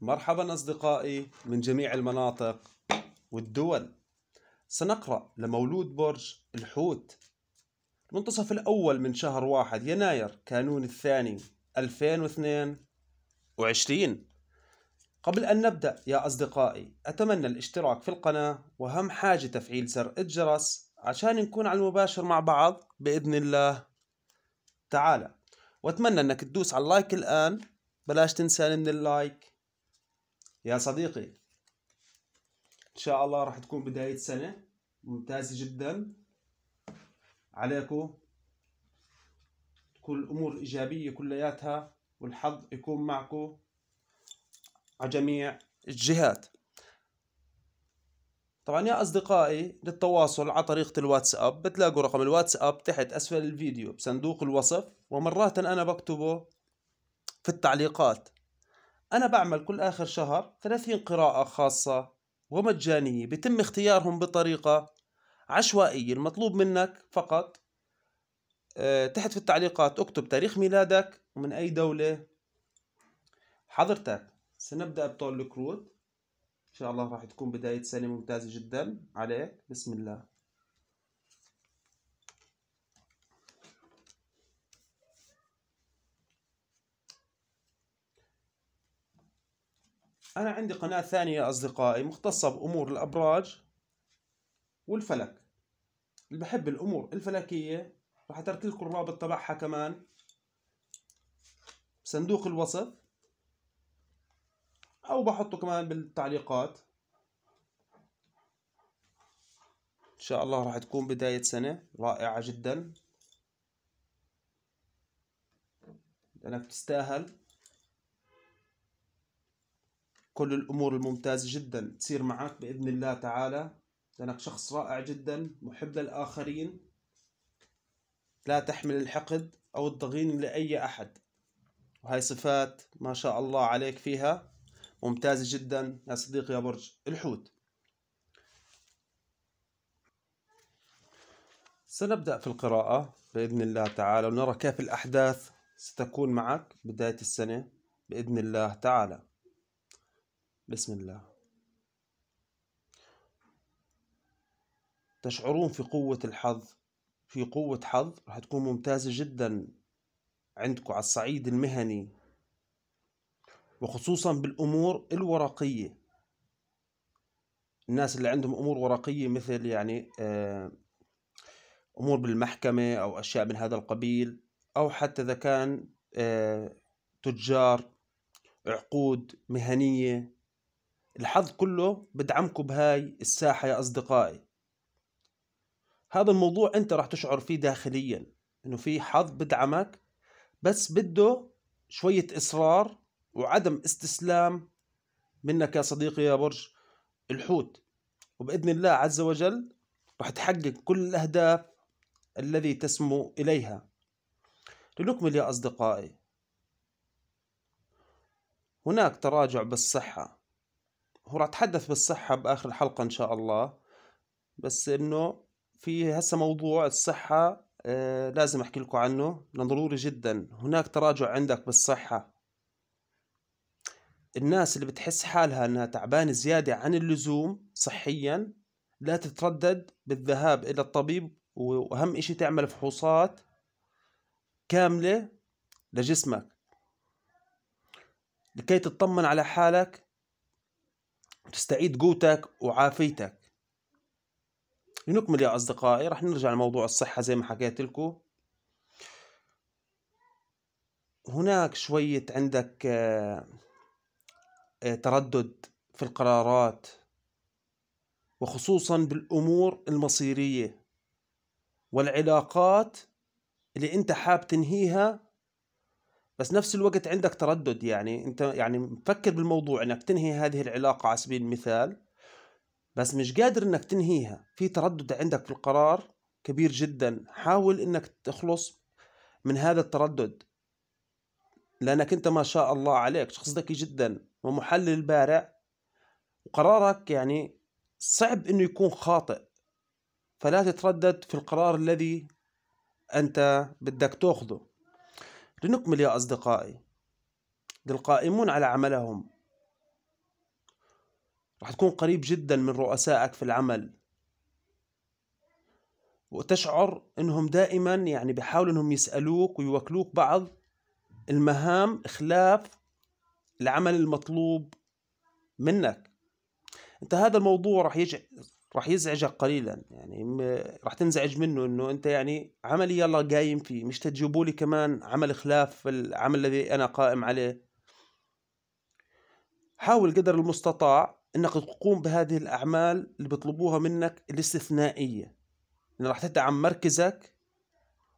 مرحبا أصدقائي من جميع المناطق والدول سنقرأ لمولود برج الحوت المنتصف الأول من شهر واحد يناير كانون الثاني 2022 قبل أن نبدأ يا أصدقائي أتمنى الاشتراك في القناة وهم حاجة تفعيل زر الجرس عشان نكون على المباشر مع بعض بإذن الله تعالى وأتمنى أنك تدوس على اللايك الآن بلاش تنساني من اللايك يا صديقي إن شاء الله راح تكون بداية سنة ممتازة جدا عليكم تكون الأمور إيجابية كلياتها والحظ يكون معكم على جميع الجهات طبعا يا أصدقائي للتواصل على طريقة الواتساب بتلاقوا رقم الواتساب تحت أسفل الفيديو بصندوق الوصف ومرات أنا بكتبه في التعليقات أنا بعمل كل آخر شهر 30 قراءة خاصة ومجانية بتم اختيارهم بطريقة عشوائية المطلوب منك فقط آه، تحت في التعليقات اكتب تاريخ ميلادك ومن أي دولة حضرتك سنبدأ بطول الكروت إن شاء الله راح تكون بداية سنة ممتازة جدا عليك بسم الله أنا عندي قناة ثانية يا أصدقائي مختصة بأمور الأبراج والفلك اللي بحب الأمور الفلكية راح أترك لكم الرابط تبعها كمان بصندوق الوصف أو بحطه كمان بالتعليقات إن شاء الله راح تكون بداية سنة رائعة جدا لأنك تستاهل كل الأمور الممتازة جدا تصير معك بإذن الله تعالى لأنك شخص رائع جدا محب للآخرين لا تحمل الحقد أو الضغين لأي أحد وهي صفات ما شاء الله عليك فيها ممتازة جدا يا صديقي يا برج الحوت سنبدأ في القراءة بإذن الله تعالى ونرى كيف الأحداث ستكون معك بداية السنة بإذن الله تعالى بسم الله تشعرون في قوة الحظ في قوة حظ راح تكون ممتازة جدا عندكم على الصعيد المهني وخصوصا بالأمور الورقية الناس اللي عندهم أمور ورقية مثل يعني آه، أمور بالمحكمة أو أشياء من هذا القبيل أو حتى إذا كان آه، تجار عقود مهنية الحظ كله بدعمكم بهاي الساحة يا أصدقائي هذا الموضوع أنت راح تشعر فيه داخليا إنه في حظ بدعمك بس بده شوية إصرار وعدم استسلام منك يا صديقي يا برج الحوت وبإذن الله عز وجل راح تحقق كل الأهداف الذي تسمو إليها لنكمل يا أصدقائي هناك تراجع بالصحة هو راح اتحدث بالصحه باخر الحلقه ان شاء الله بس انه في هسه موضوع الصحه آه لازم احكي لكم عنه لانه ضروري جدا هناك تراجع عندك بالصحه الناس اللي بتحس حالها انها تعبانه زياده عن اللزوم صحيا لا تتردد بالذهاب الى الطبيب واهم اشي تعمل فحوصات كامله لجسمك لكي تطمن على حالك تستعيد قوتك وعافيتك لنكمل يا أصدقائي رح نرجع لموضوع الصحة زي ما حكيت لكم هناك شوية عندك آه، آه، تردد في القرارات وخصوصا بالأمور المصيرية والعلاقات اللي أنت حاب تنهيها بس نفس الوقت عندك تردد يعني انت يعني مفكر بالموضوع انك تنهي هذه العلاقه على سبيل المثال بس مش قادر انك تنهيها في تردد عندك في القرار كبير جدا حاول انك تخلص من هذا التردد لانك انت ما شاء الله عليك شخص ذكي جدا ومحلل بارع وقرارك يعني صعب انه يكون خاطئ فلا تتردد في القرار الذي انت بدك تاخذه لنكمل يا أصدقائي للقائمون على عملهم رح تكون قريب جدا من رؤسائك في العمل وتشعر انهم دائما يعني بيحاولوا انهم يسالوك ويوكلوك بعض المهام خلاف العمل المطلوب منك انت هذا الموضوع رح يجعل راح يزعجك قليلا يعني راح تنزعج منه انه انت يعني عملي يلا قايم فيه مش تجيبوا لي كمان عمل خلاف العمل الذي انا قائم عليه حاول قدر المستطاع انك تقوم بهذه الاعمال اللي بيطلبوها منك الاستثنائيه لان راح تدعم مركزك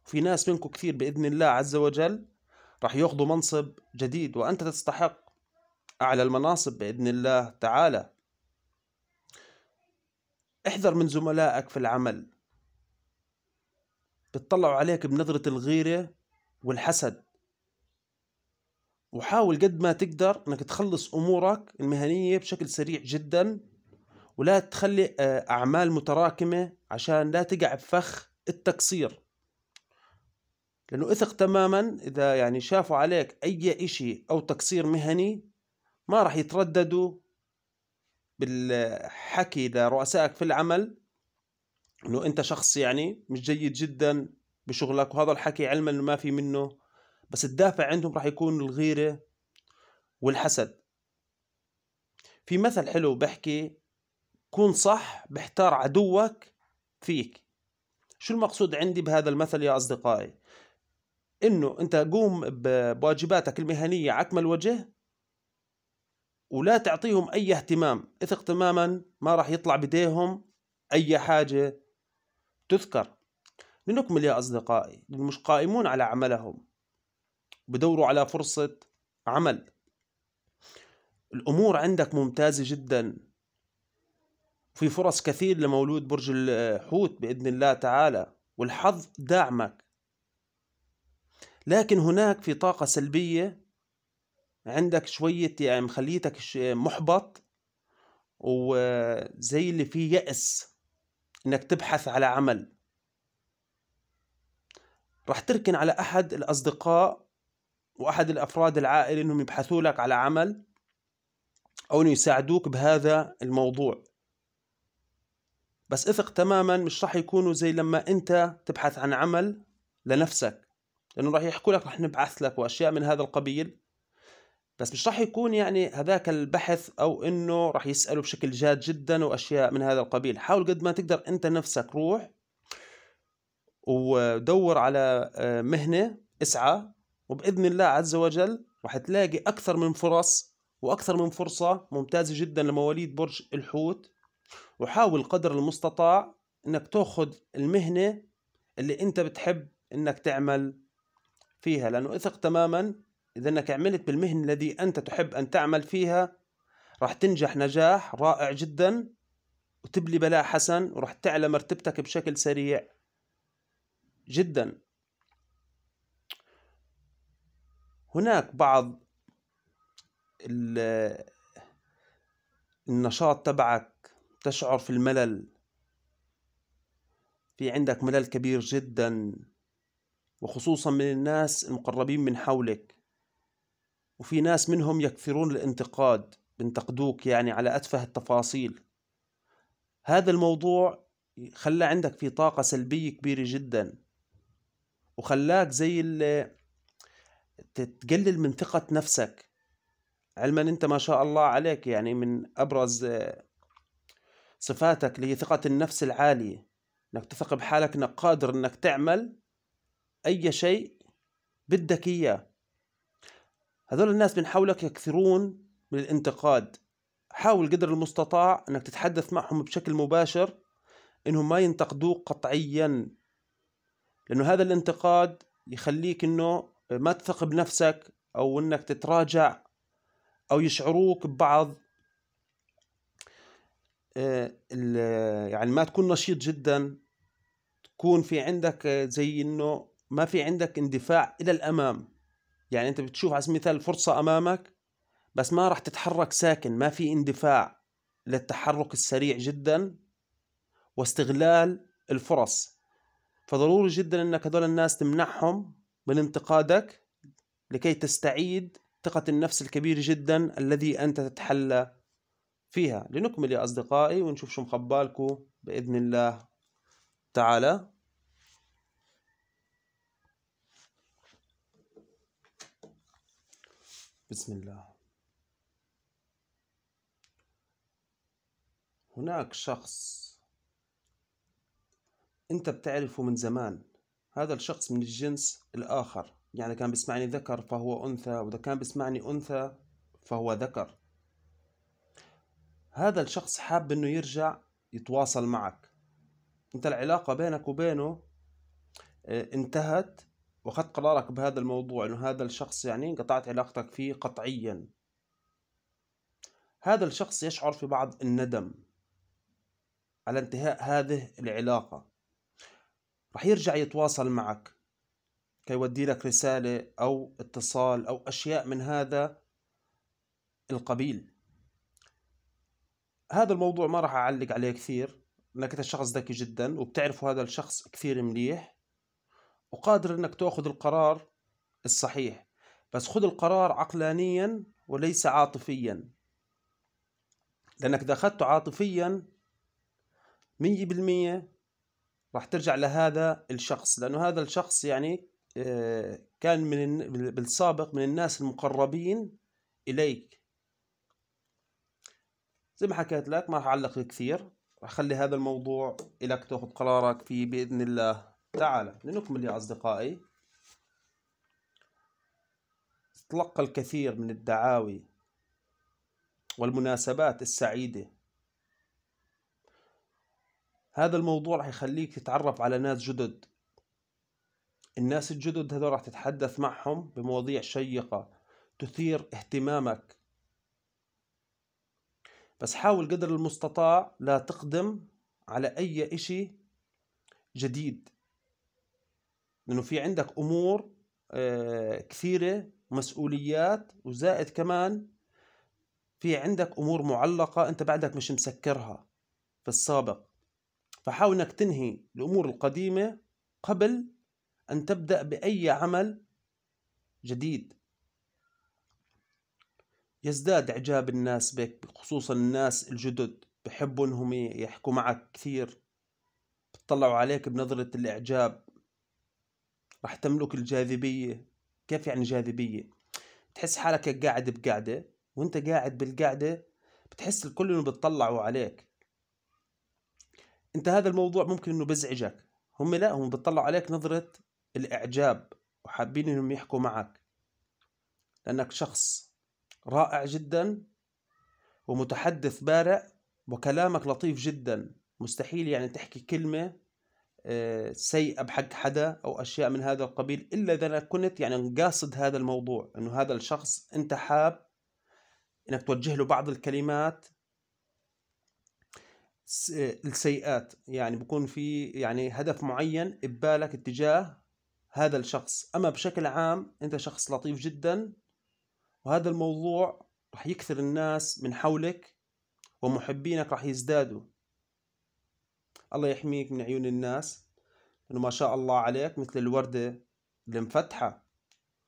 وفي ناس منكم كثير باذن الله عز وجل راح ياخذوا منصب جديد وانت تستحق اعلى المناصب باذن الله تعالى احذر من زملائك في العمل بتطلعوا عليك بنظرة الغيرة والحسد وحاول قد ما تقدر انك تخلص امورك المهنية بشكل سريع جدا ولا تخلي آه، اعمال متراكمة عشان لا تقع بفخ التقصير لانه اثق تماما اذا يعني شافوا عليك اي اشي او تقصير مهني ما راح يترددوا بالحكي لرؤسائك في العمل انه انت شخص يعني مش جيد جدا بشغلك وهذا الحكي علما انه ما في منه بس الدافع عندهم راح يكون الغيره والحسد في مثل حلو بحكي كون صح بحتار عدوك فيك شو المقصود عندي بهذا المثل يا أصدقائي إنه أنت قوم بواجباتك المهنية عكمل وجه ولا تعطيهم أي اهتمام اثق تماما ما راح يطلع بديهم أي حاجة تذكر لنكمل يا أصدقائي مش قائمون على عملهم بدوروا على فرصة عمل الأمور عندك ممتازة جدا في فرص كثير لمولود برج الحوت بإذن الله تعالى والحظ داعمك لكن هناك في طاقة سلبية عندك شوية يعني مخليتك محبط وزي اللي فيه يأس انك تبحث على عمل راح تركن على احد الاصدقاء واحد الافراد العائله انهم يبحثوا لك على عمل او انه يساعدوك بهذا الموضوع بس اثق تماما مش راح يكونوا زي لما انت تبحث عن عمل لنفسك لانه راح يحكوا لك راح نبعث لك واشياء من هذا القبيل بس مش راح يكون يعني هذاك البحث او انه راح يساله بشكل جاد جدا واشياء من هذا القبيل حاول قد ما تقدر انت نفسك روح ودور على آه، مهنه اسعى وباذن الله عز وجل راح تلاقي اكثر من فرص واكثر من فرصه ممتازه جدا لمواليد برج الحوت وحاول قدر المستطاع انك تاخذ المهنه اللي انت بتحب انك تعمل فيها لانه اثق تماما إذا أنك عملت بالمهن الذي أنت تحب أن تعمل فيها راح تنجح نجاح رائع جدا وتبلي بلاء حسن وراح تعلى مرتبتك بشكل سريع جدا هناك بعض النشاط تبعك تشعر في الملل في عندك ملل كبير جدا وخصوصا من الناس المقربين من حولك وفي ناس منهم يكثرون الانتقاد بنتقدوك يعني على أتفه التفاصيل هذا الموضوع خلى عندك في طاقة سلبية كبيرة جدا وخلاك زي اللي تقلل من ثقة نفسك علما انت ما شاء الله عليك يعني من ابرز صفاتك اللي هي ثقة النفس العالية انك تثق بحالك انك قادر انك تعمل اي شيء بدك اياه هذول الناس من حولك يكثرون من الانتقاد حاول قدر المستطاع انك تتحدث معهم بشكل مباشر انهم ما ينتقدوك قطعيا لانه هذا الانتقاد يخليك انه ما تثق بنفسك او انك تتراجع او يشعروك ببعض آه، يعني ما تكون نشيط جدا تكون في عندك زي انه ما في عندك اندفاع الى الامام يعني انت بتشوف على سبيل المثال فرصه امامك بس ما راح تتحرك ساكن ما في اندفاع للتحرك السريع جدا واستغلال الفرص فضروري جدا انك هذول الناس تمنعهم من انتقادك لكي تستعيد ثقة النفس الكبيرة جدا الذي أنت تتحلى فيها لنكمل يا أصدقائي ونشوف شو مخبالكم بإذن الله تعالى بسم الله هناك شخص انت بتعرفه من زمان هذا الشخص من الجنس الاخر يعني كان بيسمعني ذكر فهو انثى واذا كان بيسمعني انثى فهو ذكر هذا الشخص حاب انه يرجع يتواصل معك انت العلاقة بينك وبينه آه، انتهت واخذت قرارك بهذا الموضوع انه هذا الشخص يعني قطعت علاقتك فيه قطعيا هذا الشخص يشعر في بعض الندم على انتهاء هذه العلاقة رح يرجع يتواصل معك كي يودي لك رسالة أو اتصال أو أشياء من هذا القبيل هذا الموضوع ما راح أعلق عليه كثير لأنك أنت شخص ذكي جدا وبتعرفوا هذا الشخص كثير مليح وقادر انك تاخذ القرار الصحيح بس خذ القرار عقلانيا وليس عاطفيا لانك اذا اخذته عاطفيا مية بالمية راح ترجع لهذا الشخص لانه هذا الشخص يعني آه، كان من بالسابق من الناس المقربين اليك زي ما حكيت لك ما راح اعلق كثير راح اخلي هذا الموضوع لك تاخذ قرارك فيه باذن الله تعال لنكمل يا أصدقائي تلقى الكثير من الدعاوي والمناسبات السعيدة هذا الموضوع رح يخليك تتعرف على ناس جدد الناس الجدد هذول رح تتحدث معهم بمواضيع شيقة تثير اهتمامك بس حاول قدر المستطاع لا تقدم على أي إشي جديد لانه في عندك امور آه، كثيره مسؤوليات وزائد كمان في عندك امور معلقه انت بعدك مش مسكرها في السابق فحاول انك تنهي الامور القديمه قبل ان تبدا باي عمل جديد يزداد اعجاب الناس بك خصوصا الناس الجدد بحبوا انهم يحكوا معك كثير بتطلعوا عليك بنظرة الاعجاب راح تملك الجاذبية كيف يعني جاذبية تحس حالك قاعد بقعدة وانت قاعد بالقعدة بتحس الكل انه بتطلعوا عليك انت هذا الموضوع ممكن انه بزعجك هم لا هم بتطلعوا عليك نظرة الاعجاب وحابين انهم يحكوا معك لانك شخص رائع جدا ومتحدث بارع وكلامك لطيف جدا مستحيل يعني تحكي كلمة آه، سيئة بحق حدا أو أشياء من هذا القبيل إلا إذا كنت يعني قاصد هذا الموضوع أنه هذا الشخص أنت حاب أنك توجه له بعض الكلمات السيئات يعني بكون في يعني هدف معين ببالك اتجاه هذا الشخص أما بشكل عام أنت شخص لطيف جدا وهذا الموضوع رح يكثر الناس من حولك ومحبينك رح يزدادوا الله يحميك من عيون الناس انه ما شاء الله عليك مثل الوردة المفتحة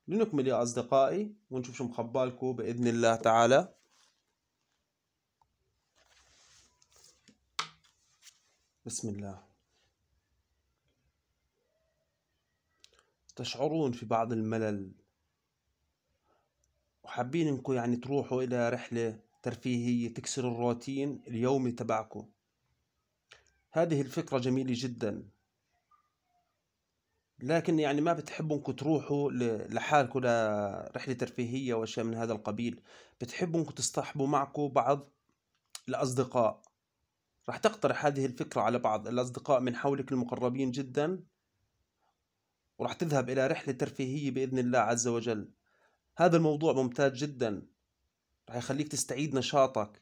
لنكمل يا اصدقائي ونشوف شو مخبالكو باذن الله تعالى بسم الله تشعرون في بعض الملل وحابين انكم يعني تروحوا الى رحلة ترفيهية تكسر الروتين اليومي تبعكم هذه الفكرة جميلة جدا لكن يعني ما بتحبوا انكم تروحوا لحالكم لرحلة ترفيهية وأشياء من هذا القبيل بتحبوا انكم تصطحبوا معكم بعض الأصدقاء راح تقترح هذه الفكرة على بعض الأصدقاء من حولك المقربين جدا وراح تذهب إلى رحلة ترفيهية بإذن الله عز وجل هذا الموضوع ممتاز جدا راح يخليك تستعيد نشاطك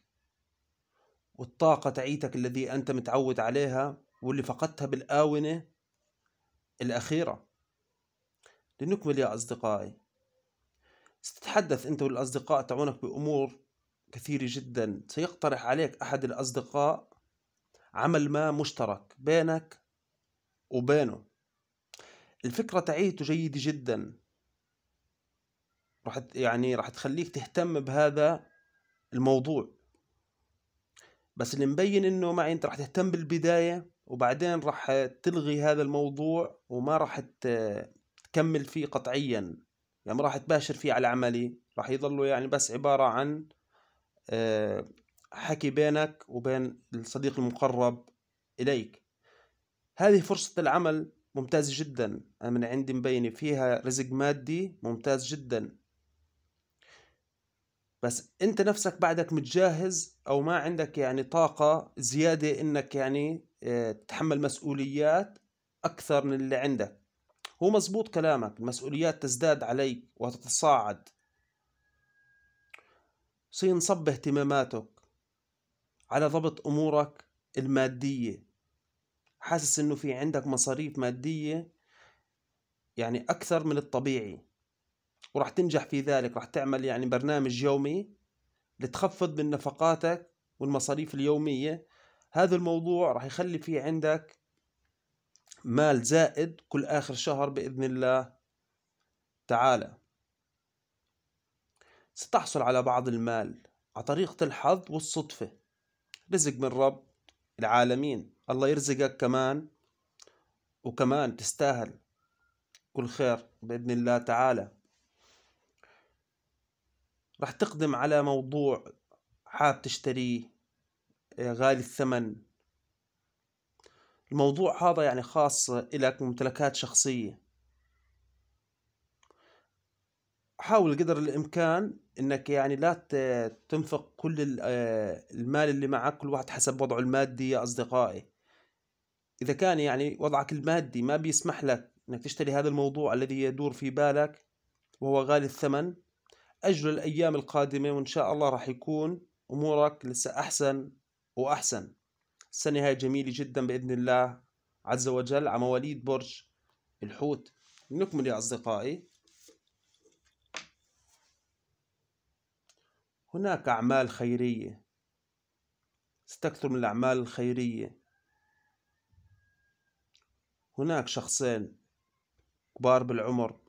والطاقة تعيتك الذي أنت متعود عليها واللي فقدتها بالآونة الأخيرة لنكمل يا أصدقائي ستتحدث أنت والأصدقاء تعونك بأمور كثيرة جدا سيقترح عليك أحد الأصدقاء عمل ما مشترك بينك وبينه الفكرة تعيته جيدة جدا رح يعني رح تخليك تهتم بهذا الموضوع بس اللي مبين انه معي انت راح تهتم بالبدايه وبعدين راح تلغي هذا الموضوع وما راح تكمل فيه قطعيا يعني ما راح تباشر فيه على عملي راح يضلوا يعني بس عباره عن آه، حكي بينك وبين الصديق المقرب اليك هذه فرصه العمل ممتازة جدا أنا من عندي مبينة فيها رزق مادي ممتاز جدا بس انت نفسك بعدك متجهز او ما عندك يعني طاقه زياده انك يعني آه، تتحمل مسؤوليات اكثر من اللي عندك هو مزبوط كلامك المسؤوليات تزداد عليك وتتصاعد صين صب اهتماماتك على ضبط امورك الماديه حاسس انه في عندك مصاريف ماديه يعني اكثر من الطبيعي وراح تنجح في ذلك راح تعمل يعني برنامج يومي لتخفض من نفقاتك والمصاريف اليومية هذا الموضوع راح يخلي في عندك مال زائد كل آخر شهر بإذن الله تعالى ستحصل على بعض المال على طريقة الحظ والصدفة رزق من رب العالمين الله يرزقك كمان وكمان تستاهل كل خير بإذن الله تعالى راح تقدم على موضوع حاب تشتريه آه، غالي الثمن الموضوع هذا يعني خاص لك ممتلكات شخصية حاول قدر الإمكان إنك يعني لا تنفق كل آه، المال اللي معك كل واحد حسب وضعه المادي يا أصدقائي إذا كان يعني وضعك المادي ما بيسمح لك إنك تشتري هذا الموضوع الذي يدور في بالك وهو غالي الثمن أجل الأيام القادمة وإن شاء الله راح يكون أمورك لسه أحسن وأحسن السنة هاي جميلة جدا بإذن الله عز وجل على مواليد برج الحوت نكمل يا أصدقائي هناك أعمال خيرية ستكثر من الأعمال الخيرية هناك شخصين كبار بالعمر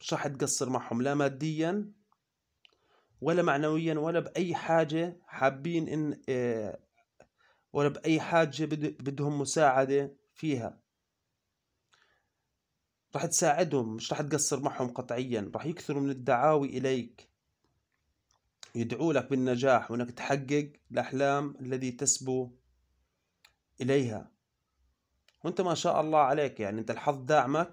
مش راح تقصر معهم لا ماديا ولا معنويا ولا باي حاجه حابين ان آه، ولا باي حاجه بدهم مساعده فيها راح تساعدهم مش راح تقصر معهم قطعيا راح يكثروا من الدعاوي اليك يدعو لك بالنجاح وانك تحقق الاحلام الذي تسبو اليها وانت ما شاء الله عليك يعني انت الحظ داعمك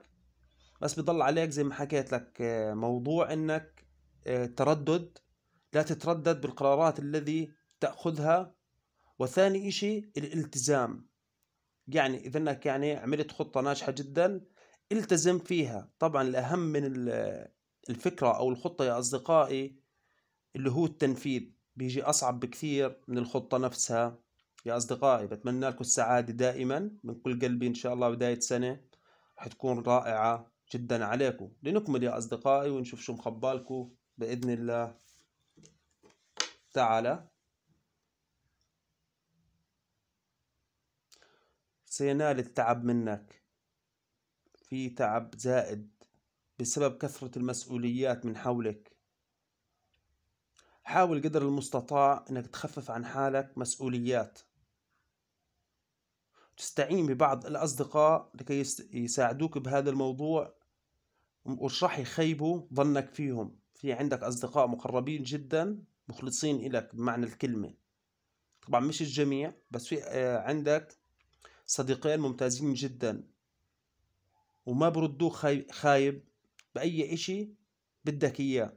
بس بضل عليك زي ما حكيت لك آه، موضوع انك آه، تردد لا تتردد بالقرارات الذي تأخذها وثاني إشي الالتزام يعني إذا أنك يعني عملت خطة ناجحة جدا التزم فيها طبعا الأهم من الفكرة أو الخطة يا أصدقائي اللي هو التنفيذ بيجي أصعب بكثير من الخطة نفسها يا أصدقائي بتمنى لكم السعادة دائما من كل قلبي إن شاء الله بداية سنة رح تكون رائعة جدا عليكم لنكمل يا أصدقائي ونشوف شو مخبالكم بإذن الله تعالى سينال التعب منك في تعب زائد بسبب كثرة المسؤوليات من حولك حاول قدر المستطاع انك تخفف عن حالك مسؤوليات تستعين ببعض الأصدقاء لكي يساعدوك بهذا الموضوع وش راح يخيبوا ظنك فيهم في عندك أصدقاء مقربين جدا مخلصين إلك بمعنى الكلمة طبعا مش الجميع بس في آه، عندك صديقين ممتازين جدا وما بردوك خايب بأي إشي بدك إياه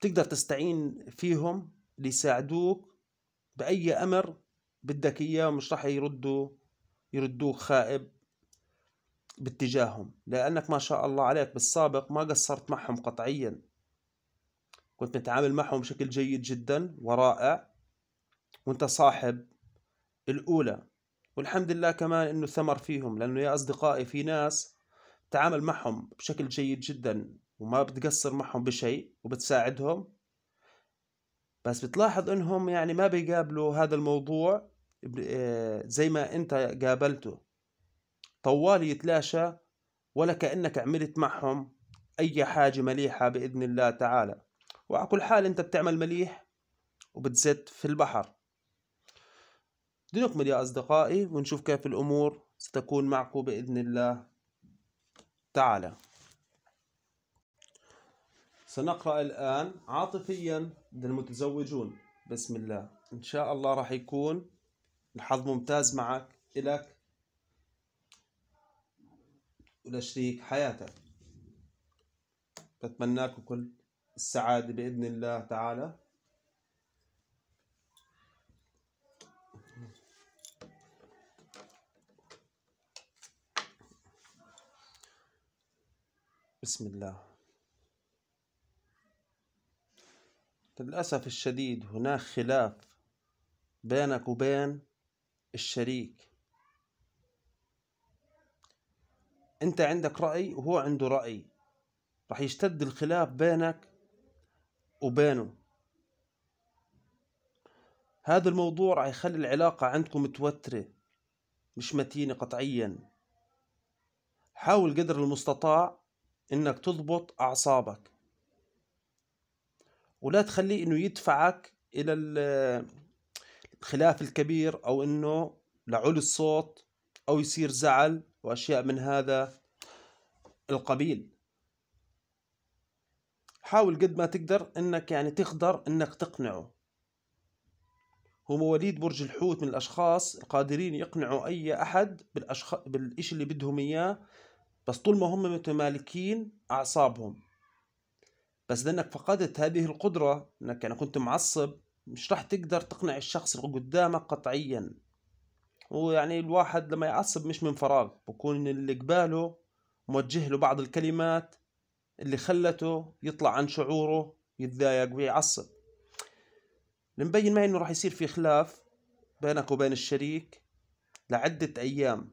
بتقدر تستعين فيهم ليساعدوك بأي أمر بدك إياه مش راح يردوا يردوك خائب باتجاههم لأنك ما شاء الله عليك بالسابق ما قصرت معهم قطعيا كنت متعامل معهم بشكل جيد جدا ورائع وانت صاحب الاولى والحمد لله كمان انه ثمر فيهم لانه يا اصدقائي في ناس تعامل معهم بشكل جيد جدا وما بتقصر معهم بشيء وبتساعدهم بس بتلاحظ انهم يعني ما بيقابلوا هذا الموضوع آه، زي ما انت قابلته طوال يتلاشى ولا كأنك عملت معهم أي حاجة مليحة بإذن الله تعالى وعلى كل حال انت بتعمل مليح وبتزت في البحر لنكمل يا أصدقائي ونشوف كيف الأمور ستكون معكم بإذن الله تعالى سنقرأ الآن عاطفيا للمتزوجون بسم الله إن شاء الله راح يكون الحظ ممتاز معك إلك ولشريك حياتك بتمناك كل السعادة بإذن الله تعالى بسم الله للأسف الشديد هناك خلاف بينك وبين الشريك أنت عندك رأي وهو عنده رأي رح يشتد الخلاف بينك وبينه هذا الموضوع يخلي العلاقة عندكم متوترة مش متينة قطعيا حاول قدر المستطاع انك تضبط اعصابك ولا تخليه انه يدفعك الى الخلاف الكبير او انه لعلو الصوت او يصير زعل واشياء من هذا القبيل حاول قد ما تقدر انك يعني تقدر انك تقنعه هو مواليد برج الحوت من الاشخاص القادرين يقنعوا اي احد بالاشخ بالشيء اللي بدهم اياه بس طول ما هم متمالكين اعصابهم بس لانك فقدت هذه القدره انك يعني كنت معصب مش راح تقدر تقنع الشخص اللي قدامك قطعيا ويعني الواحد لما يعصب مش من فراغ بكون اللي قباله موجه له بعض الكلمات اللي خلته يطلع عن شعوره يتضايق ويعصب المبين معي انه راح يصير في خلاف بينك وبين الشريك لعدة ايام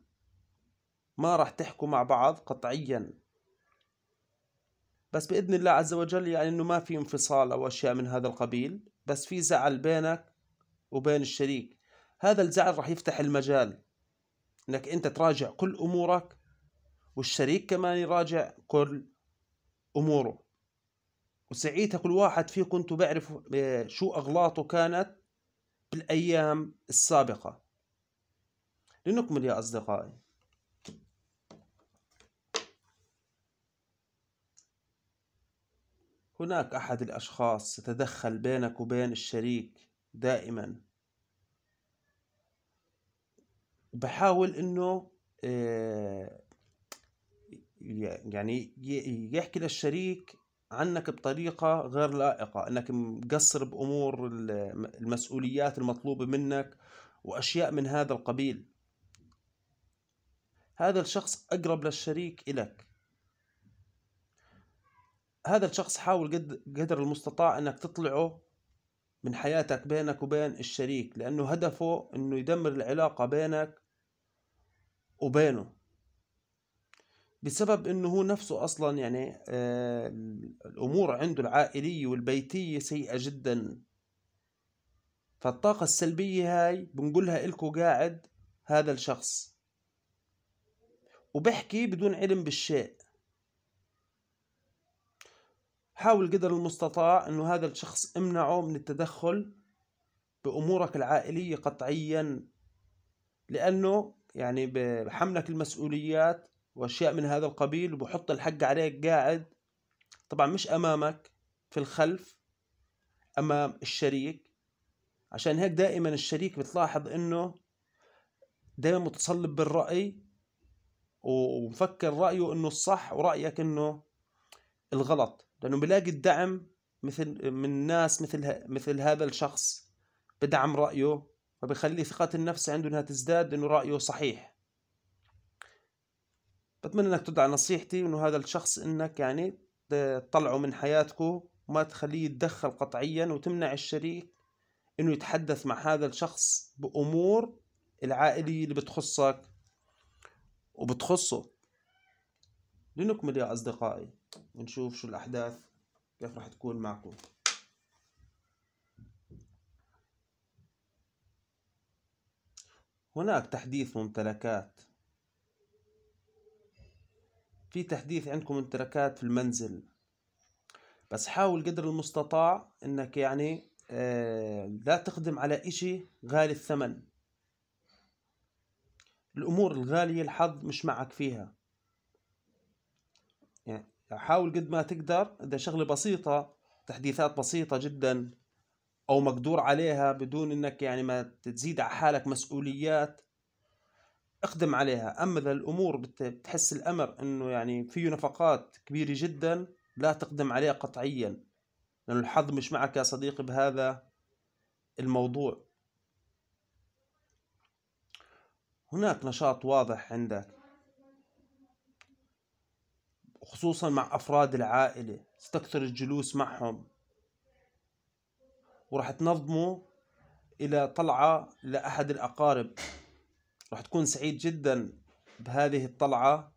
ما راح تحكوا مع بعض قطعيا بس باذن الله عز وجل يعني انه ما في انفصال او اشياء من هذا القبيل بس في زعل بينك وبين الشريك هذا الزعل راح يفتح المجال انك انت تراجع كل امورك والشريك كمان يراجع كل اموره وسعيتها كل واحد فيكم كنت بعرف آه، شو اغلاطه كانت بالايام السابقه لنكمل يا اصدقائي هناك احد الاشخاص يتدخل بينك وبين الشريك دائما بحاول انه آه، يعني يحكي للشريك عنك بطريقة غير لائقة أنك مقصر بأمور المسؤوليات المطلوبة منك وأشياء من هذا القبيل هذا الشخص أقرب للشريك إلك هذا الشخص حاول قدر المستطاع أنك تطلعه من حياتك بينك وبين الشريك لأنه هدفه أنه يدمر العلاقة بينك وبينه بسبب انه هو نفسه اصلا يعني آه، الامور عنده العائليه والبيتيه سيئه جدا فالطاقه السلبيه هاي بنقولها لكم قاعد هذا الشخص وبحكي بدون علم بالشيء حاول قدر المستطاع انه هذا الشخص امنعه من التدخل بامورك العائليه قطعيا لانه يعني بحملك المسؤوليات واشياء من هذا القبيل وبحط الحق عليك قاعد طبعا مش امامك في الخلف امام الشريك عشان هيك دائما الشريك بتلاحظ انه دائما متصلب بالراي ومفكر رايه انه الصح ورايك انه الغلط لانه بلاقي الدعم مثل من ناس مثل مثل هذا الشخص بدعم رايه فبخلي ثقة النفس عنده انها تزداد انه رايه صحيح بتمنى انك تدعى نصيحتي انه هذا الشخص انك يعني تطلعه من حياتك وما تخليه يتدخل قطعيا وتمنع الشريك انه يتحدث مع هذا الشخص بامور العائليه اللي بتخصك وبتخصه لنكمل يا اصدقائي ونشوف شو الاحداث كيف راح تكون معكم هناك تحديث ممتلكات في تحديث عندكم من في المنزل بس حاول قدر المستطاع انك يعني آه، لا تخدم على اشي غالي الثمن الامور الغالية الحظ مش معك فيها يعني حاول قد ما تقدر اذا شغلة بسيطة تحديثات بسيطة جدا او مقدور عليها بدون انك يعني ما تزيد على حالك مسؤوليات اقدم عليها اما اذا الامور بتحس الامر انه يعني فيه نفقات كبيره جدا لا تقدم عليها قطعيا لانه الحظ مش معك يا صديقي بهذا الموضوع هناك نشاط واضح عندك خصوصا مع افراد العائله ستكثر الجلوس معهم وراح تنظموا الى طلعه لاحد الاقارب راح تكون سعيد جدا بهذه الطلعة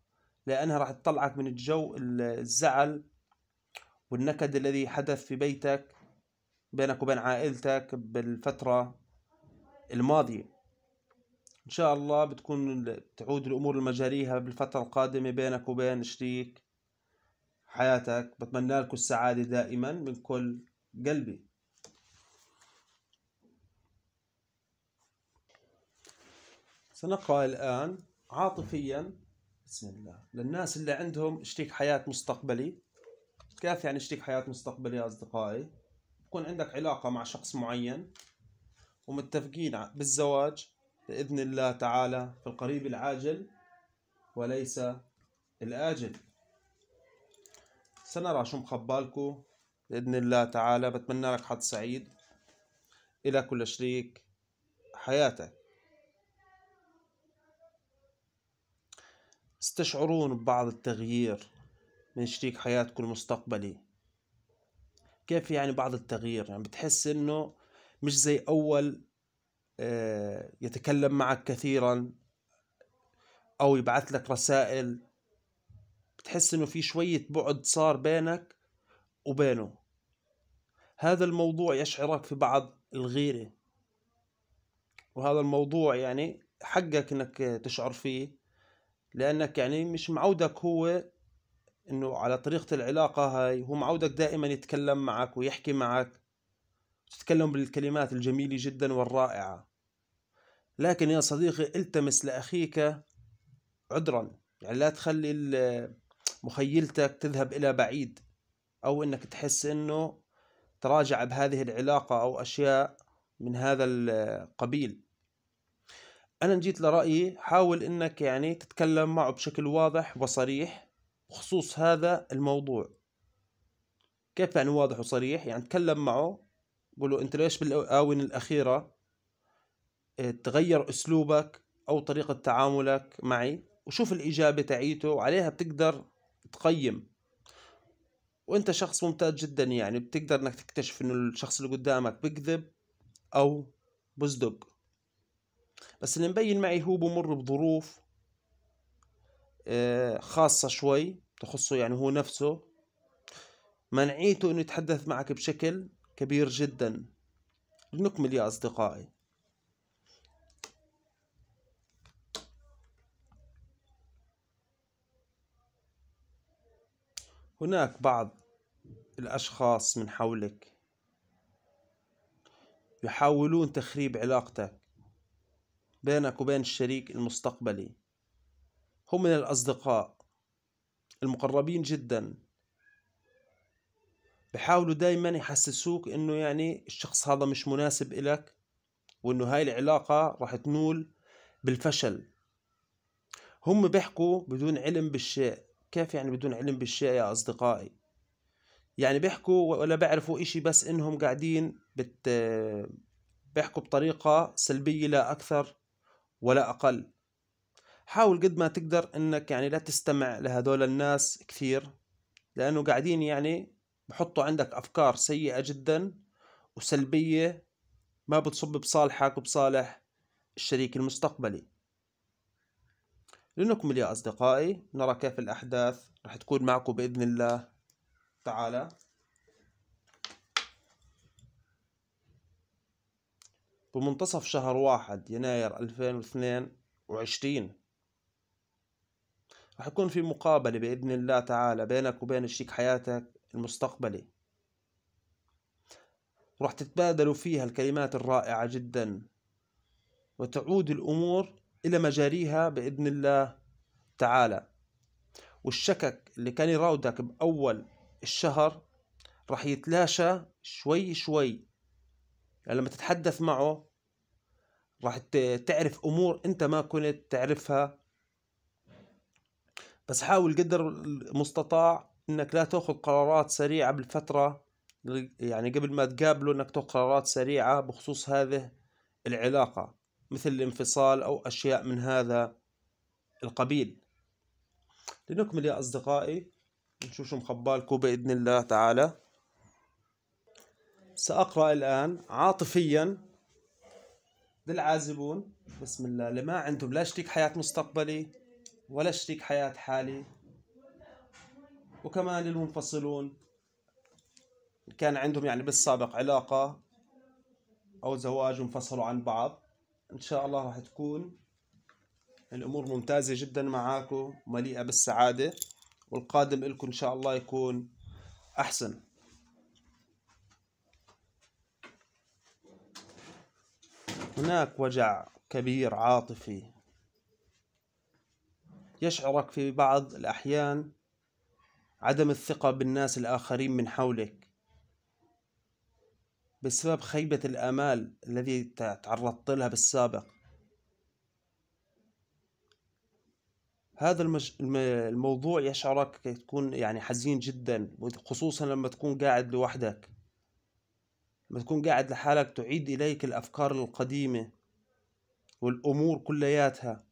لأنها راح تطلعك من الجو الزعل والنكد الذي حدث في بيتك بينك وبين عائلتك بالفترة الماضية إن شاء الله بتكون تعود الأمور المجاريها بالفترة القادمة بينك وبين شريك حياتك بتمنى لكم السعادة دائما من كل قلبي سنقرأ الآن عاطفيا بسم الله للناس اللي عندهم شريك حياة مستقبلي كيف يعني شريك حياة مستقبلي يا أصدقائي يكون عندك علاقة مع شخص معين ومتفقين بالزواج بإذن الله تعالى في القريب العاجل وليس الآجل سنرى شو مخبالكو بإذن الله تعالى بتمنى لك حظ سعيد إلى كل شريك حياتك تستشعرون ببعض التغيير من شريك حياتكم المستقبلي كيف يعني بعض التغيير يعني بتحس انه مش زي اول آه، يتكلم معك كثيرا او يبعث لك رسائل بتحس انه في شوية بعد صار بينك وبينه هذا الموضوع يشعرك في بعض الغيرة وهذا الموضوع يعني حقك انك تشعر فيه لانك يعني مش معودك هو انه على طريقة العلاقة هاي هو معودك دائما يتكلم معك ويحكي معك تتكلم بالكلمات الجميلة جدا والرائعة لكن يا صديقي التمس لأخيك عذرا يعني لا تخلي مخيلتك تذهب إلى بعيد أو أنك تحس أنه تراجع بهذه العلاقة أو أشياء من هذا القبيل انا جيت لرايي حاول انك يعني تتكلم معه بشكل واضح وصريح بخصوص هذا الموضوع كيف يعني واضح وصريح يعني تكلم معه قول له انت ليش بالاونه الاخيره آه، تغير اسلوبك او طريقه تعاملك معي وشوف الاجابه تعيته وعليها بتقدر تقيم وانت شخص ممتاز جدا يعني بتقدر انك تكتشف انه الشخص اللي قدامك بكذب او بصدق بس اللي مبين معي هو بمر بظروف آه، خاصة شوي تخصه يعني هو نفسه منعيته انه يتحدث معك بشكل كبير جدا لنكمل يا اصدقائي هناك بعض الاشخاص من حولك يحاولون تخريب علاقتك بينك وبين الشريك المستقبلي هم من الأصدقاء المقربين جدا بحاولوا دايما يحسسوك انه يعني الشخص هذا مش مناسب إلك وانه هاي العلاقة راح تنول بالفشل هم بيحكوا بدون علم بالشيء كيف يعني بدون علم بالشيء يا أصدقائي يعني بيحكوا ولا بيعرفوا إشي بس إنهم قاعدين بت... بيحكوا بطريقة سلبية لا أكثر ولا أقل حاول قد ما تقدر أنك يعني لا تستمع لهذول الناس كثير لأنه قاعدين يعني بحطوا عندك أفكار سيئة جدا وسلبية ما بتصب بصالحك وبصالح الشريك المستقبلي لنكمل يا أصدقائي نرى كيف الأحداث رح تكون معكم بإذن الله تعالى بمنتصف شهر واحد يناير 2022 رح يكون في مقابلة بإذن الله تعالى بينك وبين شريك حياتك المستقبلي ورح تتبادلوا فيها الكلمات الرائعة جدا وتعود الأمور إلى مجاريها بإذن الله تعالى والشكك اللي كان يراودك بأول الشهر رح يتلاشى شوي شوي يعني لما تتحدث معه راح تعرف امور انت ما كنت تعرفها بس حاول قدر المستطاع انك لا تاخذ قرارات سريعه بالفتره يعني قبل ما تقابله انك تاخذ قرارات سريعه بخصوص هذه العلاقه مثل الانفصال او اشياء من هذا القبيل لنكمل يا اصدقائي نشوف شو مخبالكم باذن الله تعالى سأقرأ الآن عاطفيا للعازبون بسم الله لما عندهم لا شريك حياة مستقبلي ولا شريك حياة حالي وكمان للمنفصلون كان عندهم يعني بالسابق علاقة أو زواج وانفصلوا عن بعض إن شاء الله راح تكون الأمور ممتازة جدا معاكم مليئة بالسعادة والقادم لكم إن شاء الله يكون أحسن هناك وجع كبير عاطفي يشعرك في بعض الأحيان عدم الثقة بالناس الآخرين من حولك بسبب خيبة الآمال الذي تعرضت لها بالسابق هذا المج... الموضوع يشعرك تكون يعني حزين جدا خصوصا لما تكون قاعد لوحدك ما تكون قاعد لحالك تعيد إليك الأفكار القديمة والأمور كلياتها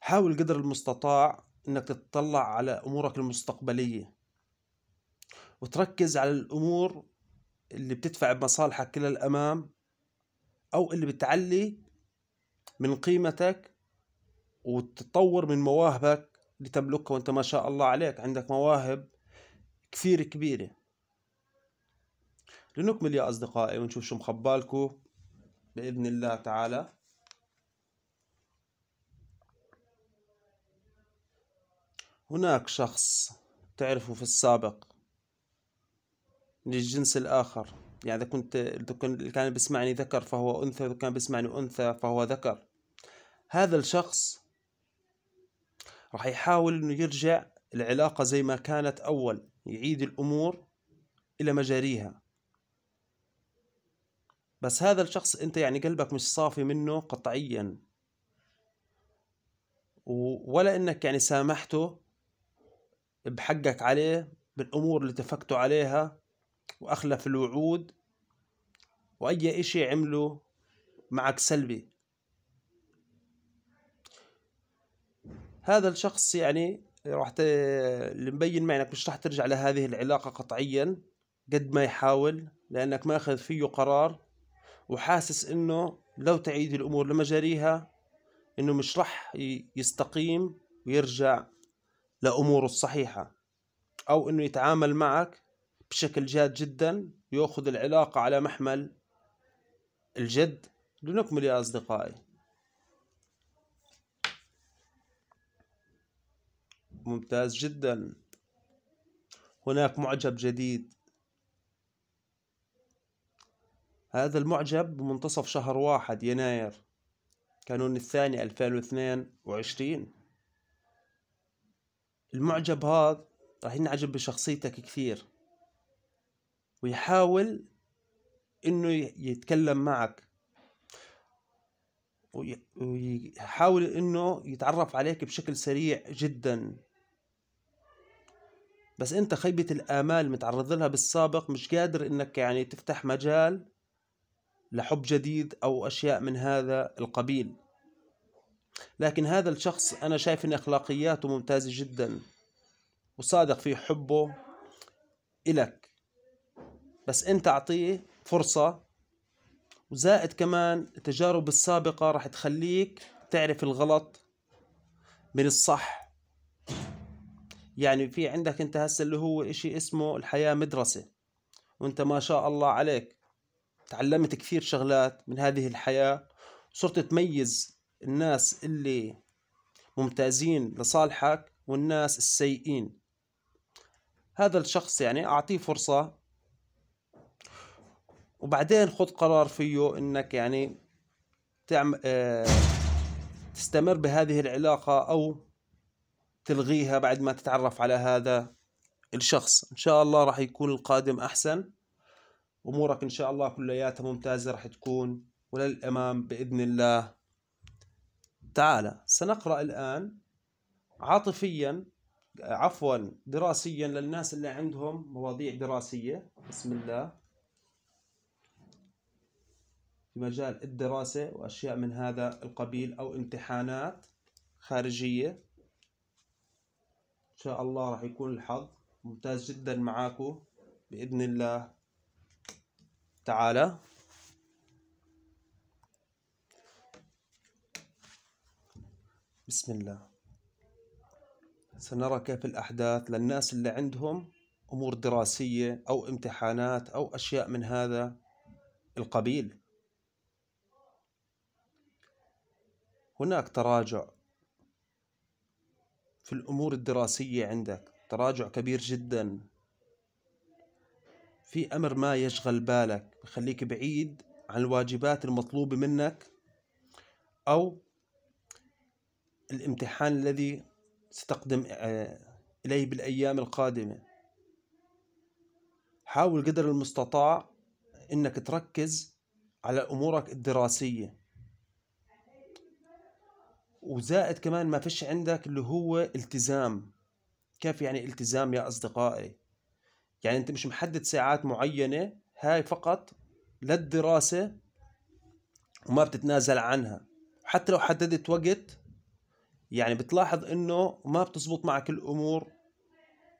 حاول قدر المستطاع أنك تتطلع على أمورك المستقبلية وتركز على الأمور اللي بتدفع بمصالحك إلى الأمام أو اللي بتعلي من قيمتك وتطور من مواهبك اللي تملكها وانت ما شاء الله عليك عندك مواهب كثير كبيره لنكمل يا أصدقائي ونشوف شو مخبالكو بإذن الله تعالى هناك شخص تعرفه في السابق من الجنس الآخر يعني إذا كنت اللي كان بيسمعني ذكر فهو أنثى إذا كان بيسمعني أنثى فهو ذكر هذا الشخص راح يحاول إنه يرجع العلاقة زي ما كانت أول يعيد الأمور إلى مجاريها بس هذا الشخص انت يعني قلبك مش صافي منه قطعيا ولا انك يعني سامحته بحقك عليه بالامور اللي اتفقتوا عليها واخلف الوعود واي اشي عمله معك سلبي هذا الشخص يعني راح ت... اللي مبين معي انك مش راح ترجع لهذه العلاقه قطعيا قد ما يحاول لانك ماخذ فيه قرار وحاسس انه لو تعيد الامور لمجاريها انه مش رح يستقيم ويرجع لاموره الصحيحه او انه يتعامل معك بشكل جاد جدا ياخذ العلاقه على محمل الجد لنكمل يا اصدقائي ممتاز جدا هناك معجب جديد هذا المعجب بمنتصف شهر واحد يناير كانون الثاني 2022 المعجب هذا راح ينعجب بشخصيتك كثير ويحاول انه يتكلم معك ويحاول انه يتعرف عليك بشكل سريع جدا بس انت خيبة الامال متعرض لها بالسابق مش قادر انك يعني تفتح مجال لحب جديد أو أشياء من هذا القبيل لكن هذا الشخص أنا شايف أن أخلاقياته ممتازة جدا وصادق في حبه إلك بس أنت أعطيه فرصة وزائد كمان التجارب السابقة راح تخليك تعرف الغلط من الصح يعني في عندك انت هسه اللي هو اشي اسمه الحياة مدرسة وانت ما شاء الله عليك تعلمت كثير شغلات من هذه الحياة صرت تميز الناس اللي ممتازين لصالحك والناس السيئين هذا الشخص يعني أعطيه فرصة وبعدين خذ قرار فيه انك يعني تعمل آه تستمر بهذه العلاقة او تلغيها بعد ما تتعرف على هذا الشخص ان شاء الله راح يكون القادم احسن امورك ان شاء الله كلياتها ممتازه رح تكون وللامام باذن الله تعالى سنقرا الان عاطفيا عفوا دراسيا للناس اللي عندهم مواضيع دراسيه بسم الله في مجال الدراسه واشياء من هذا القبيل او امتحانات خارجيه ان شاء الله راح يكون الحظ ممتاز جدا معاكم باذن الله تعالى بسم الله سنرى كيف الأحداث للناس اللي عندهم أمور دراسية أو امتحانات أو أشياء من هذا القبيل هناك تراجع في الأمور الدراسية عندك تراجع كبير جدا في أمر ما يشغل بالك يخليك بعيد عن الواجبات المطلوبة منك أو الامتحان الذي ستقدم آه، إليه بالأيام القادمة حاول قدر المستطاع أنك تركز على أمورك الدراسية وزائد كمان ما فيش عندك اللي هو التزام كيف يعني التزام يا أصدقائي يعني أنت مش محدد ساعات معينة هاي فقط للدراسة وما بتتنازل عنها حتى لو حددت وقت يعني بتلاحظ انه ما بتزبط معك الامور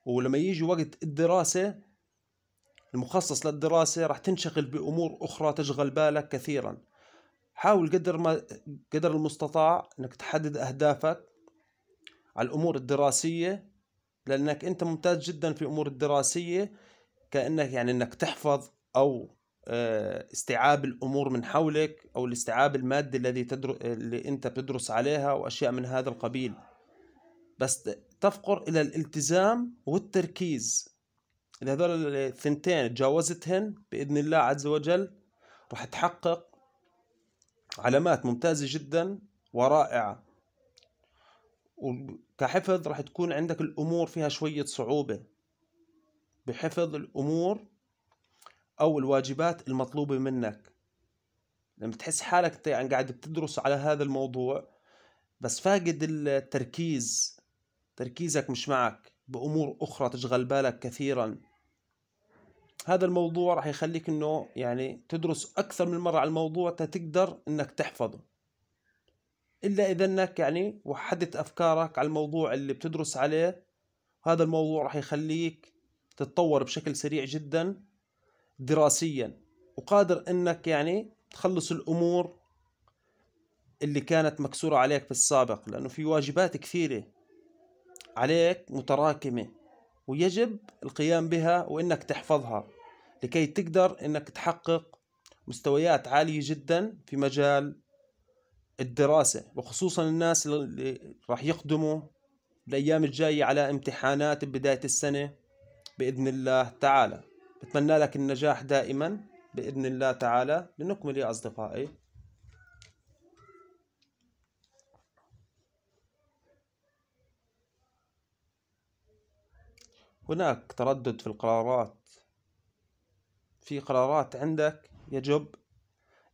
ولما يجي وقت الدراسة المخصص للدراسة راح تنشغل بأمور أخرى تشغل بالك كثيرا حاول قدر ما قدر المستطاع أنك تحدد أهدافك على الأمور الدراسية لأنك أنت ممتاز جدا في الأمور الدراسية كأنك يعني أنك تحفظ او آه، استيعاب الامور من حولك او الاستيعاب المادي الذي تدر... اللي انت بتدرس عليها واشياء من هذا القبيل بس تفقر الى الالتزام والتركيز اذا هذول الثنتين تجاوزتهن باذن الله عز وجل راح تحقق علامات ممتازه جدا ورائعه وكحفظ راح تكون عندك الامور فيها شويه صعوبه بحفظ الامور او الواجبات المطلوبه منك لما تحس حالك انت يعني قاعد بتدرس على هذا الموضوع بس فاقد التركيز تركيزك مش معك بامور اخرى تشغل بالك كثيرا هذا الموضوع راح يخليك انه يعني تدرس اكثر من مره على الموضوع تقدر انك تحفظه الا اذا انك يعني وحدت افكارك على الموضوع اللي بتدرس عليه هذا الموضوع راح يخليك تتطور بشكل سريع جدا دراسيا وقادر انك يعني تخلص الامور اللي كانت مكسورة عليك في السابق لانه في واجبات كثيرة عليك متراكمة ويجب القيام بها وانك تحفظها لكي تقدر انك تحقق مستويات عالية جدا في مجال الدراسة وخصوصا الناس اللي راح يقدموا الأيام الجاية على امتحانات بداية السنة بإذن الله تعالى بتمنى لك النجاح دائما بإذن الله تعالى لنكمل يا أصدقائي هناك تردد في القرارات في قرارات عندك يجب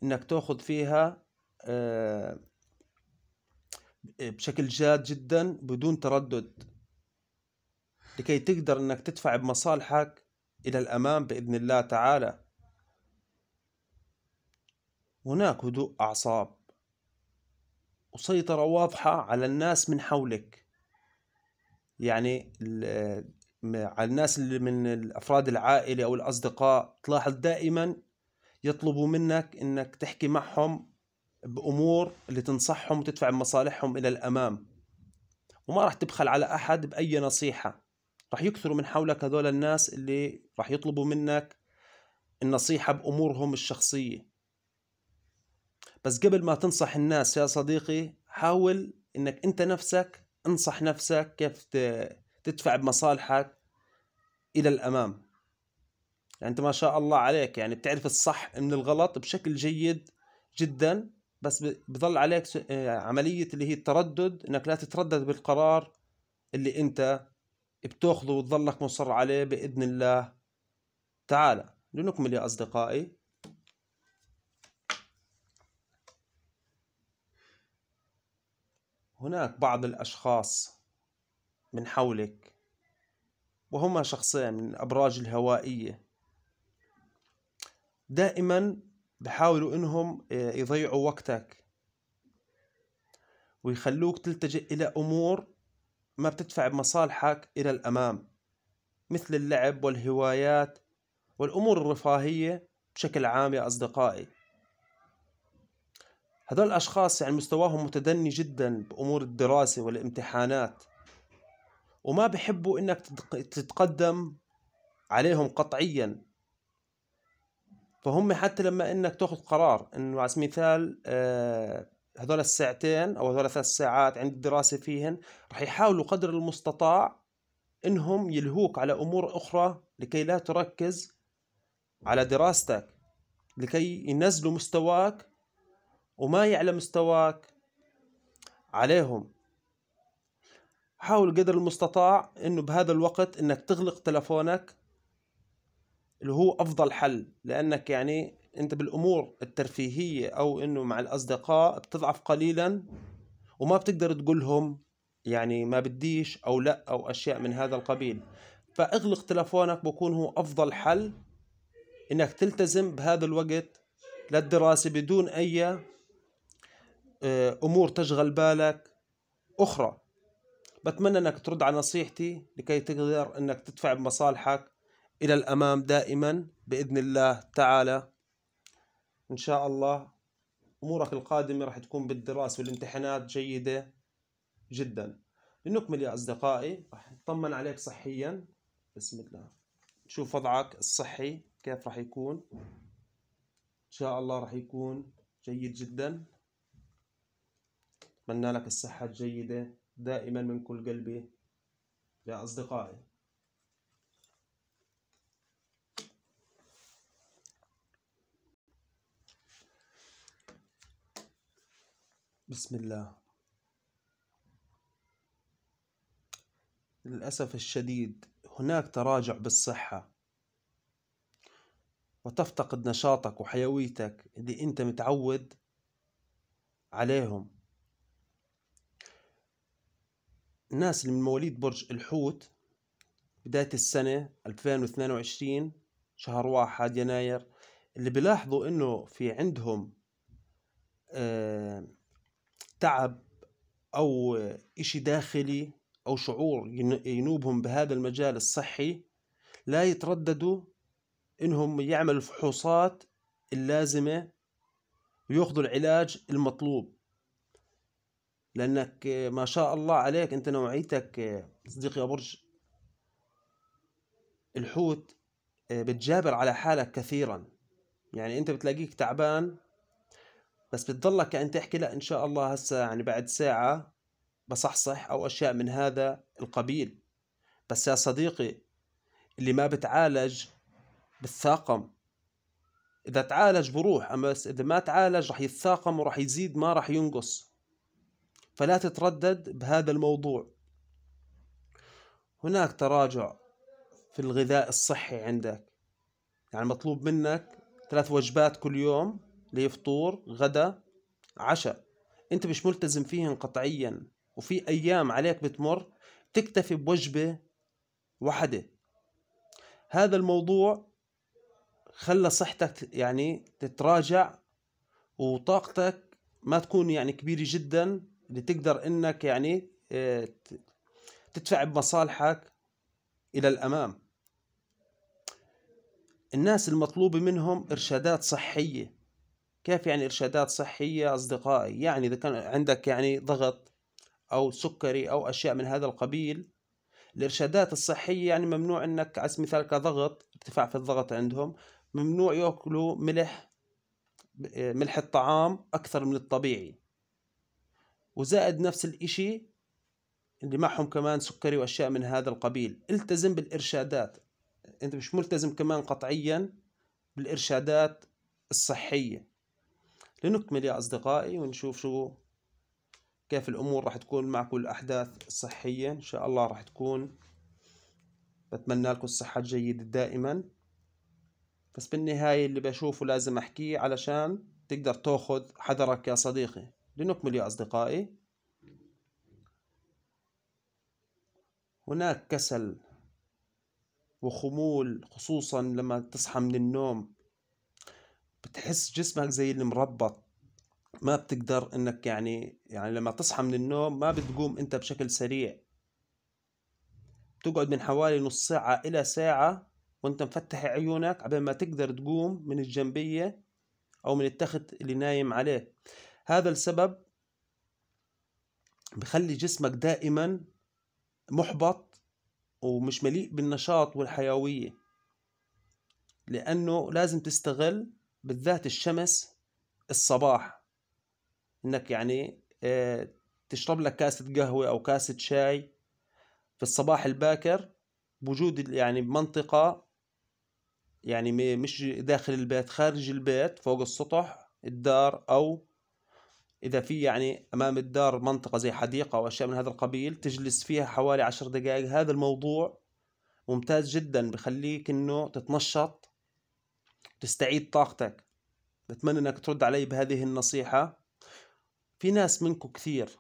انك تاخذ فيها آه، بشكل جاد جدا بدون تردد لكي تقدر انك تدفع بمصالحك إلى الأمام بإذن الله تعالى هناك هدوء أعصاب وسيطرة واضحة على الناس من حولك يعني على الناس اللي من أفراد العائلة أو الأصدقاء تلاحظ دائما يطلبوا منك إنك تحكي معهم بأمور اللي تنصحهم وتدفع مصالحهم إلى الأمام وما راح تبخل على أحد بأي نصيحة رح يكثروا من حولك هذول الناس اللي رح يطلبوا منك النصيحة بأمورهم الشخصية بس قبل ما تنصح الناس يا صديقي حاول انك انت نفسك انصح نفسك كيف تدفع بمصالحك الى الامام يعني انت ما شاء الله عليك يعني بتعرف الصح من الغلط بشكل جيد جدا بس بضل عليك آه، عملية اللي هي التردد انك لا تتردد بالقرار اللي انت بتاخذه وتظلك مصر عليه باذن الله تعالى لنكمل يا اصدقائي هناك بعض الاشخاص من حولك وهما شخصين من الابراج الهوائيه دائما بحاولوا انهم آه، يضيعوا وقتك ويخلوك تلتجئ الى امور ما بتدفع بمصالحك إلى الأمام مثل اللعب والهوايات والأمور الرفاهية بشكل عام يا أصدقائي هذول الأشخاص يعني مستواهم متدني جدا بأمور الدراسة والامتحانات وما بحبوا إنك تتقدم عليهم قطعيا فهم حتى لما إنك تأخذ قرار إنه على سبيل المثال آه هذول الساعتين او هذول ثلاث ساعات عند الدراسه فيهن راح يحاولوا قدر المستطاع انهم يلهوك على امور اخرى لكي لا تركز على دراستك لكي ينزلوا مستواك وما يعلى مستواك عليهم حاول قدر المستطاع انه بهذا الوقت انك تغلق تلفونك اللي هو افضل حل لانك يعني انت بالامور الترفيهيه او انه مع الاصدقاء بتضعف قليلا وما بتقدر تقولهم يعني ما بديش او لا او اشياء من هذا القبيل فاغلق تلفونك بكون هو افضل حل انك تلتزم بهذا الوقت للدراسه بدون اي آه، امور تشغل بالك اخرى بتمنى انك ترد على نصيحتي لكي تقدر انك تدفع بمصالحك الى الامام دائما باذن الله تعالى ان شاء الله امورك القادمه راح تكون بالدراسه والامتحانات جيده جدا لنكمل يا اصدقائي راح نطمن عليك صحيا بسم الله نشوف وضعك الصحي كيف راح يكون ان شاء الله راح يكون جيد جدا اتمنى لك الصحه الجيده دائما من كل قلبي يا اصدقائي بسم الله للأسف الشديد هناك تراجع بالصحة وتفتقد نشاطك وحيويتك اللي أنت متعود عليهم الناس اللي من مواليد برج الحوت بداية السنة 2022 شهر واحد يناير اللي بلاحظوا انه في عندهم آه تعب أو إشي داخلي أو شعور ينوبهم بهذا المجال الصحي لا يترددوا إنهم يعملوا الفحوصات اللازمة ويأخذوا العلاج المطلوب لأنك ما شاء الله عليك أنت نوعيتك صديقي يا برج الحوت آه، بتجابر على حالك كثيرا يعني أنت بتلاقيك تعبان بس بتضلك يعني تحكي لا ان شاء الله هسه يعني بعد ساعه بصحصح او اشياء من هذا القبيل بس يا صديقي اللي ما بتعالج بتثاقم اذا تعالج بروح اما بس اذا ما تعالج رح يتثاقم ورح يزيد ما رح ينقص فلا تتردد بهذا الموضوع هناك تراجع في الغذاء الصحي عندك يعني مطلوب منك ثلاث وجبات كل يوم ليه فطور غدا عشاء انت مش ملتزم فيهن قطعيا وفي ايام عليك بتمر تكتفي بوجبة واحدة هذا الموضوع خلى صحتك يعني تتراجع وطاقتك ما تكون يعني كبيرة جدا لتقدر انك يعني آه، تدفع بمصالحك الى الامام الناس المطلوبة منهم ارشادات صحية كيف يعني إرشادات صحية أصدقائي يعني إذا كان عندك يعني ضغط أو سكري أو أشياء من هذا القبيل الإرشادات الصحية يعني ممنوع إنك على سبيل المثال كضغط ارتفاع في الضغط عندهم ممنوع ياكلوا ملح آه، ملح الطعام أكثر من الطبيعي وزائد نفس الإشي اللي معهم كمان سكري وأشياء من هذا القبيل التزم بالإرشادات أنت مش ملتزم كمان قطعيا بالإرشادات الصحية لنكمل يا أصدقائي ونشوف شو كيف الأمور راح تكون معكم الأحداث الصحية إن شاء الله راح تكون بتمنى لكم الصحة الجيدة دائما بس بالنهاية اللي بشوفه لازم أحكيه علشان تقدر تاخذ حذرك يا صديقي لنكمل يا أصدقائي هناك كسل وخمول خصوصا لما تصحى من النوم بتحس جسمك زي اللي مربط ما بتقدر انك يعني يعني لما تصحى من النوم ما بتقوم انت بشكل سريع بتقعد من حوالي نص ساعة إلى ساعة وانت مفتح عيونك عبين ما تقدر تقوم من الجنبية أو من التخت اللي نايم عليه هذا السبب بخلي جسمك دائما محبط ومش مليء بالنشاط والحيوية لأنه لازم تستغل بالذات الشمس الصباح انك يعني آه، تشرب لك كاسة قهوة او كاسة شاي في الصباح الباكر بوجود يعني بمنطقة يعني مش داخل البيت خارج البيت فوق السطح الدار او اذا في يعني امام الدار منطقة زي حديقة او اشياء من هذا القبيل تجلس فيها حوالي عشر دقائق هذا الموضوع ممتاز جدا بخليك انه تتنشط تستعيد طاقتك بتمنى انك ترد علي بهذه النصيحة في ناس منكم كثير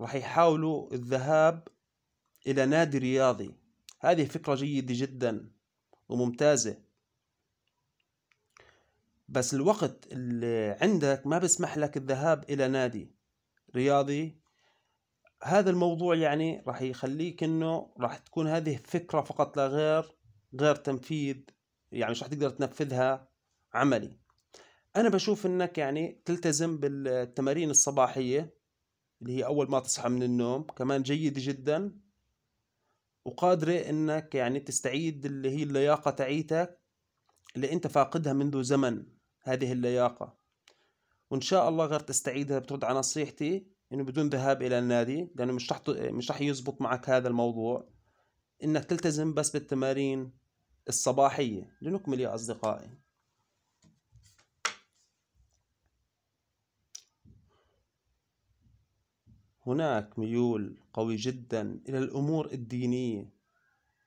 راح يحاولوا الذهاب الى نادي رياضي هذه فكرة جيدة جدا وممتازة بس الوقت اللي عندك ما بسمح لك الذهاب الى نادي رياضي هذا الموضوع يعني راح يخليك انه راح تكون هذه فكرة فقط لا غير غير تنفيذ يعني مش رح تقدر تنفذها عملي انا بشوف انك يعني تلتزم بالتمارين الصباحيه اللي هي اول ما تصحى من النوم كمان جيده جدا وقادره انك يعني تستعيد اللي هي اللياقه تعيتك اللي انت فاقدها منذ زمن هذه اللياقه وان شاء الله غير تستعيدها بترد على نصيحتي انه بدون ذهاب الى النادي لانه مش رح مش رح يزبط معك هذا الموضوع انك تلتزم بس بالتمارين الصباحية لنكمل يا أصدقائي هناك ميول قوي جدا إلى الأمور الدينية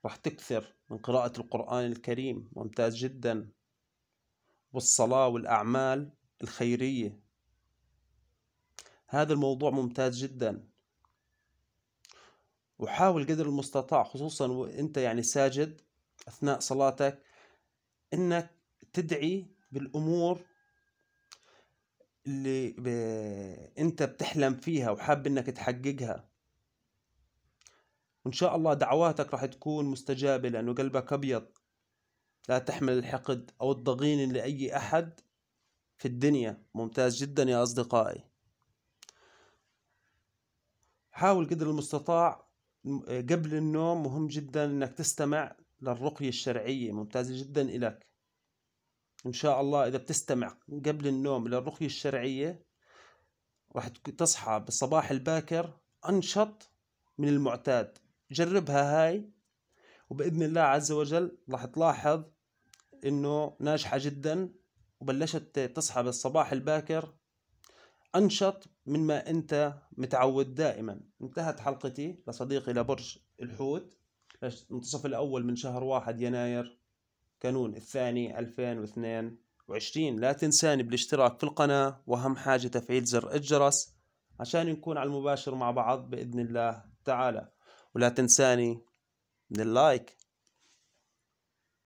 راح تكثر من قراءة القرآن الكريم ممتاز جدا والصلاة والأعمال الخيرية هذا الموضوع ممتاز جدا وحاول قدر المستطاع خصوصا وانت يعني ساجد أثناء صلاتك أنك تدعي بالأمور اللي ب... أنت بتحلم فيها وحاب أنك تحققها وإن شاء الله دعواتك راح تكون مستجابة لأنه قلبك أبيض لا تحمل الحقد أو الضغين لأي أحد في الدنيا ممتاز جدا يا أصدقائي حاول قدر المستطاع قبل النوم مهم جدا انك تستمع للرقية الشرعية ممتازة جدا إلك إن شاء الله إذا بتستمع قبل النوم للرقية الشرعية راح تصحى بالصباح الباكر أنشط من المعتاد جربها هاي وبإذن الله عز وجل راح تلاحظ إنه ناجحة جدا وبلشت تصحى بالصباح الباكر أنشط مما أنت متعود دائما انتهت حلقتي لصديقي لبرج الحوت المنتصف الأول من شهر واحد يناير كانون الثاني 2022 لا تنساني بالاشتراك في القناة وأهم حاجة تفعيل زر الجرس عشان نكون على المباشر مع بعض بإذن الله تعالى ولا تنساني من اللايك